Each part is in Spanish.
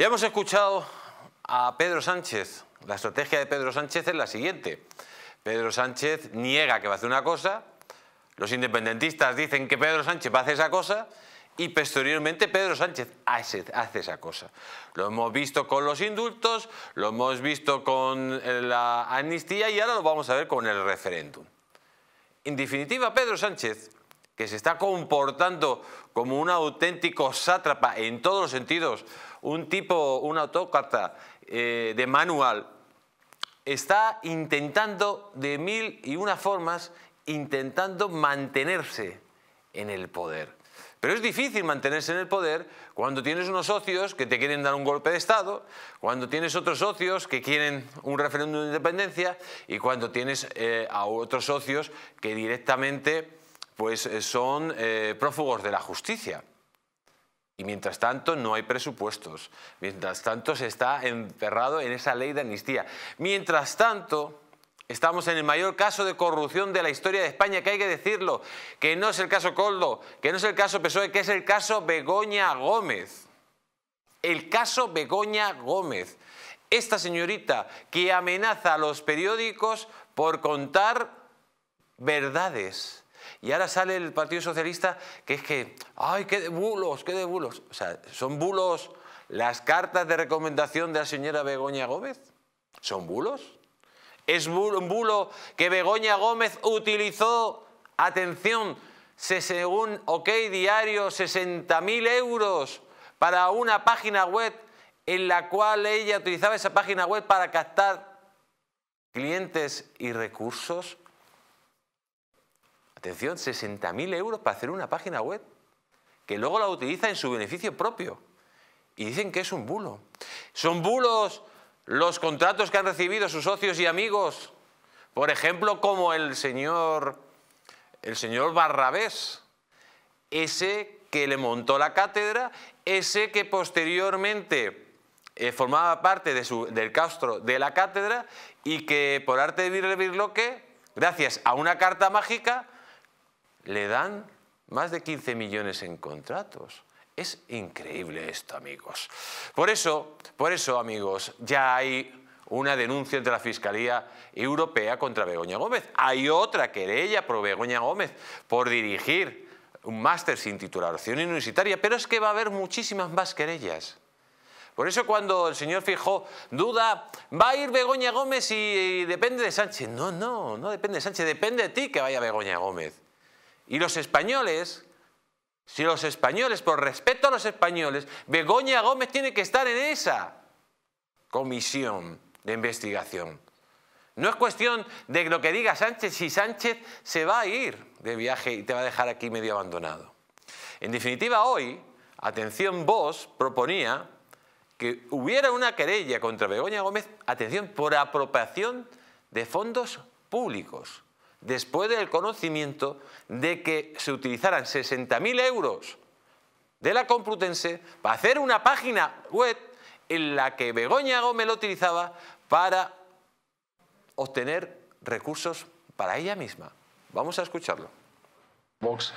Ya hemos escuchado a Pedro Sánchez. La estrategia de Pedro Sánchez es la siguiente. Pedro Sánchez niega que va a hacer una cosa, los independentistas dicen que Pedro Sánchez va a hacer esa cosa y posteriormente Pedro Sánchez hace, hace, esa cosa. Lo hemos visto con los indultos, lo hemos visto con eh, la amnistía y ahora lo vamos a ver con el referéndum. En definitiva, Pedro Sánchez que se está comportando como un auténtico sátrapa en todos los sentidos, un tipo, un autócrata eh, de manual, está intentando de mil y una formas, intentando mantenerse en el poder. Pero es difícil mantenerse en el poder cuando tienes unos socios que te quieren dar un golpe de Estado, cuando tienes otros socios que quieren un referéndum de independencia y cuando tienes eh, a otros socios que directamente pues eh, son eh, prófugos de la justicia. Y mientras tanto no hay presupuestos. Mientras tanto se está enterrado en esa ley de amnistía. Mientras tanto estamos en el mayor caso de corrupción de la historia de España, que hay que decirlo, que no es el caso Coldo, que no es el caso PSOE, que es el caso Begoña Gómez. El caso Begoña Gómez. Esta señorita que amenaza a los periódicos por contar verdades y ahora sale el Partido Socialista que es que, ¡ay, qué de bulos, qué de bulos! O sea, ¿son bulos las cartas de recomendación de la señora Begoña Gómez? ¿Son bulos? ¿Es un bulo que Begoña Gómez utilizó, atención, se, según OK Diario, 60.000 euros para una página web en la cual ella utilizaba esa página web para captar clientes y recursos? Atención, 60.000 euros para hacer una página web que luego la utiliza en su beneficio propio. Y dicen que es un bulo. Son bulos los contratos que han recibido sus socios y amigos. Por ejemplo, como el señor, el señor Barrabés, ese que le montó la cátedra, ese que posteriormente eh, formaba parte del castro de la cátedra y que por arte de Virrevirloque, birloque, gracias a una carta mágica, le dan más de 15 millones en contratos. Es increíble esto, amigos. Por eso, por eso, amigos, ya hay una denuncia entre la Fiscalía Europea contra Begoña Gómez. Hay otra querella por Begoña Gómez por dirigir un máster sin titulación universitaria, pero es que va a haber muchísimas más querellas. Por eso cuando el señor Fijó duda, ¿va a ir Begoña Gómez y depende de Sánchez? No, no, no depende de Sánchez, depende de ti que vaya Begoña Gómez. Y los españoles, si los españoles, por respeto a los españoles, Begoña Gómez tiene que estar en esa comisión de investigación. No es cuestión de lo que diga Sánchez, si Sánchez se va a ir de viaje y te va a dejar aquí medio abandonado. En definitiva, hoy, atención, vos proponía que hubiera una querella contra Begoña Gómez, atención, por apropiación de fondos públicos después del conocimiento de que se utilizaran 60.000 euros de la Complutense para hacer una página web en la que Begoña Gómez lo utilizaba para obtener recursos para ella misma. Vamos a escucharlo. Vox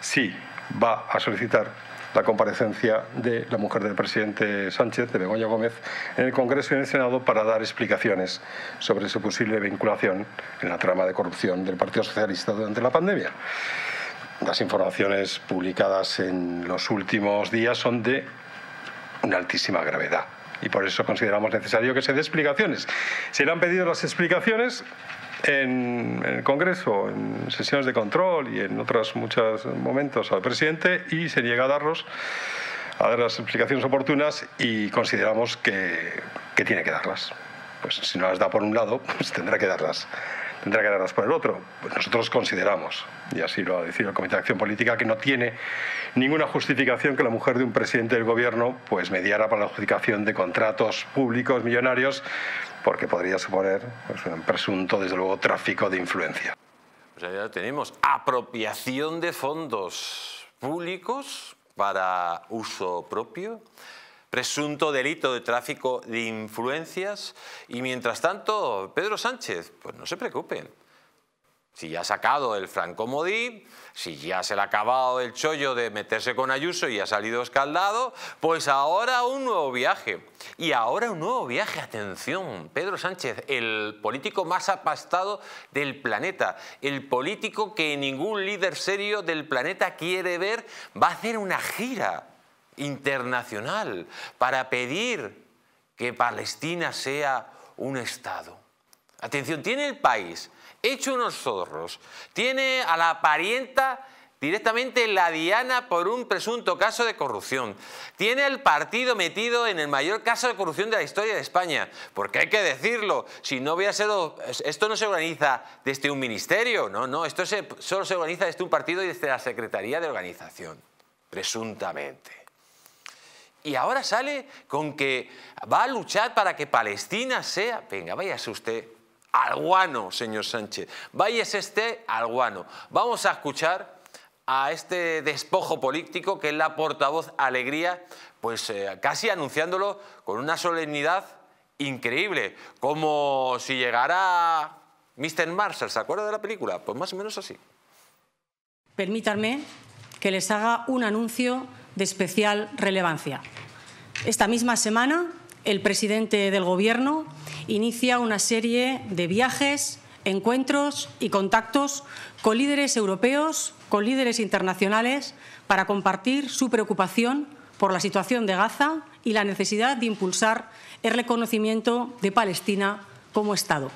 sí va a solicitar la comparecencia de la mujer del presidente Sánchez, de Begoña Gómez, en el Congreso y en el Senado para dar explicaciones sobre su posible vinculación en la trama de corrupción del Partido Socialista durante la pandemia. Las informaciones publicadas en los últimos días son de una altísima gravedad y por eso consideramos necesario que se dé explicaciones. Se le han pedido las explicaciones en, el Congreso, en sesiones de control y en otros muchos momentos al presidente y se niega a darlos a dar las explicaciones oportunas y consideramos que, que, tiene que darlas. Pues si no las da por un lado, pues tendrá que darlas. Tendrá que darlas por el otro. Pues nosotros consideramos, y así lo ha decidido el Comité de Acción Política, que no tiene ninguna justificación que la mujer de un presidente del gobierno pues mediara para la adjudicación de contratos públicos millonarios porque podría suponer pues, un presunto, desde luego, tráfico de influencia. Pues ya tenemos, apropiación de fondos públicos para uso propio, presunto delito de tráfico de influencias y mientras tanto, Pedro Sánchez, pues no se preocupen, si ya ha sacado el franco francomodí, si ya se le ha acabado el chollo de meterse con Ayuso y ha salido escaldado, pues ahora un nuevo viaje. Y ahora un nuevo viaje, atención, Pedro Sánchez, el político más apastado del planeta, el político que ningún líder serio del planeta quiere ver, va a hacer una gira internacional para pedir que Palestina sea un Estado. Atención, tiene el país hecho unos zorros. Tiene a la parienta directamente la diana por un presunto caso de corrupción. Tiene el partido metido en el mayor caso de corrupción de la historia de España, porque hay que decirlo, si no esto no se organiza desde un ministerio, no, no, esto solo se organiza desde un partido y desde la Secretaría de Organización, presuntamente. Y ahora sale con que va a luchar para que Palestina sea, venga, váyase usted Alguano, señor Sánchez. Valles este Alguano. Vamos a escuchar a este despojo político que es la portavoz Alegría, pues eh, casi anunciándolo con una solemnidad increíble, como si llegara Mr. Marshall, ¿se acuerda de la película? Pues más o menos así. Permítanme que les haga un anuncio de especial relevancia. Esta misma semana, el presidente del Gobierno inicia una serie de viajes, encuentros y contactos con líderes europeos, con líderes internacionales, para compartir su preocupación por la situación de Gaza y la necesidad de impulsar el reconocimiento de Palestina como Estado.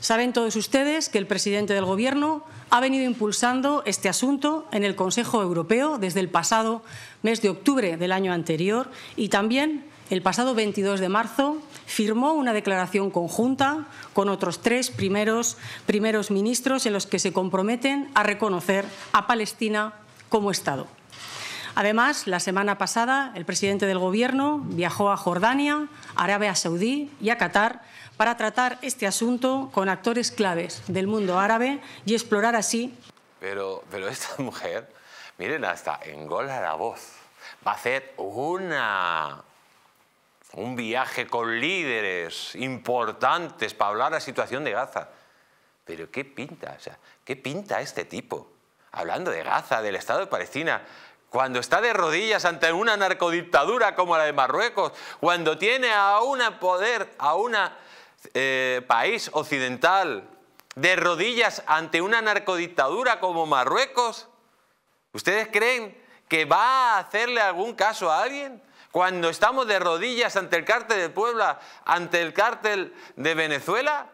Saben todos ustedes que el presidente del Gobierno ha venido impulsando este asunto en el Consejo Europeo desde el pasado mes de octubre del año anterior y también el pasado 22 de marzo, firmó una declaración conjunta con otros tres primeros, primeros ministros en los que se comprometen a reconocer a Palestina como Estado. Además, la semana pasada, el presidente del Gobierno viajó a Jordania, Arabia Saudí y a Qatar para tratar este asunto con actores claves del mundo árabe y explorar así. Pero, pero esta mujer, miren, hasta engola la voz. Va a hacer una un viaje con líderes importantes para hablar de la situación de Gaza. Pero ¿qué pinta? O sea, ¿qué pinta este tipo? Hablando de Gaza, del Estado de Palestina, cuando está de rodillas ante una narcodictadura como la de Marruecos, cuando tiene a un poder, a un eh, país occidental de rodillas ante una narcodictadura como Marruecos, ¿ustedes creen que va a hacerle algún caso a alguien? Cuando estamos de rodillas ante el cártel de Puebla, ante el cártel de Venezuela.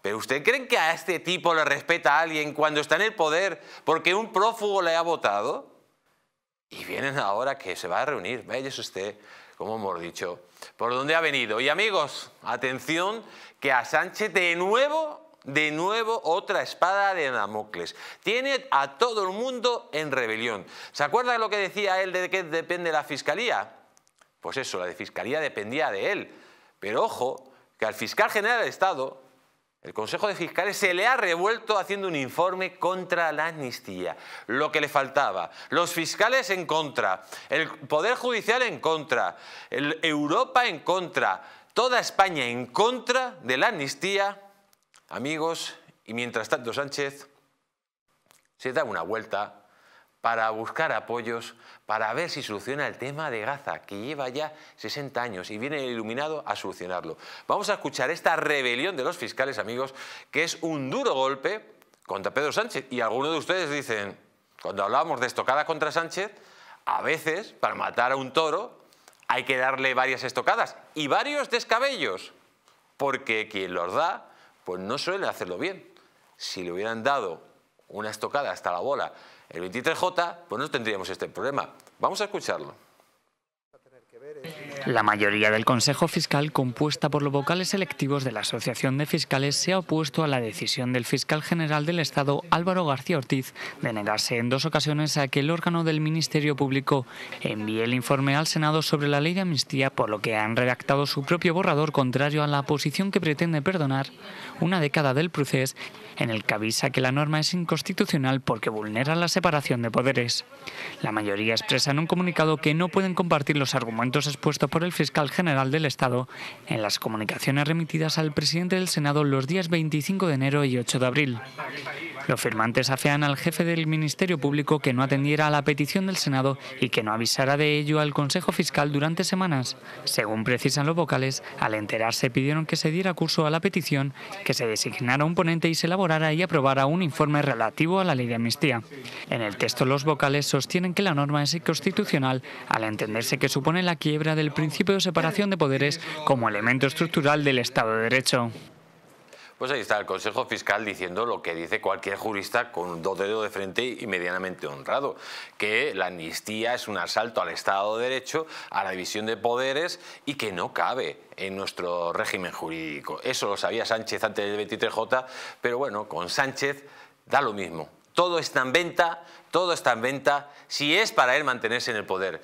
¿Pero usted cree que a este tipo le respeta alguien cuando está en el poder porque un prófugo le ha votado? Y vienen ahora que se va a reunir. Vaya usted, como hemos dicho, por dónde ha venido. Y amigos, atención, que a Sánchez de nuevo de nuevo otra espada de Damocles. Tiene a todo el mundo en rebelión. ¿Se acuerda de lo que decía él de que depende la fiscalía? Pues eso, la de fiscalía dependía de él. Pero ojo, que al fiscal general del Estado, el Consejo de Fiscales se le ha revuelto haciendo un informe contra la amnistía, lo que le faltaba. Los fiscales en contra, el Poder Judicial en contra, Europa en contra, toda España en contra de la amnistía amigos, y mientras tanto Sánchez se da una vuelta para buscar apoyos, para ver si soluciona el tema de Gaza, que lleva ya 60 años y viene iluminado a solucionarlo. Vamos a escuchar esta rebelión de los fiscales, amigos, que es un duro golpe contra Pedro Sánchez. Y algunos de ustedes dicen, cuando hablábamos de estocada contra Sánchez, a veces, para matar a un toro, hay que darle varias estocadas y varios descabellos, porque quien los da pues no suele hacerlo bien. Si le hubieran dado una estocada hasta la bola el 23J, pues no tendríamos este problema. Vamos a escucharlo. La mayoría del Consejo Fiscal, compuesta por los vocales electivos de la Asociación de Fiscales, se ha opuesto a la decisión del fiscal general del Estado, Álvaro García Ortiz, de negarse en dos ocasiones a que el órgano del Ministerio Público envíe el informe al Senado sobre la ley de amnistía, por lo que han redactado su propio borrador contrario a la posición que pretende perdonar una década del proceso, en el que avisa que la norma es inconstitucional porque vulnera la separación de poderes. La mayoría expresa en un comunicado que no pueden compartir los argumentos puesto por el fiscal general del Estado en las comunicaciones remitidas al presidente del Senado los días 25 de enero y 8 de abril. Los firmantes afean al jefe del Ministerio Público que no atendiera a la petición del Senado y que no avisara de ello al Consejo Fiscal durante semanas. Según precisan los vocales, al enterarse pidieron que se diera curso a la petición, que se designara un ponente y se elaborara y aprobara un informe relativo a la ley de amnistía. En el texto los vocales sostienen que la norma es inconstitucional al entenderse que supone la quiebra del principio de separación de poderes como elemento estructural del Estado de Derecho. Pues ahí está el Consejo Fiscal diciendo lo que dice cualquier jurista con dos dedos de frente y medianamente honrado, que la amnistía es un asalto al Estado de Derecho, a la división de poderes y que no cabe en nuestro régimen jurídico. Eso lo sabía Sánchez antes del 23J, pero bueno, con Sánchez da lo mismo. Todo está en venta, todo está en venta, si es para él mantenerse en el poder.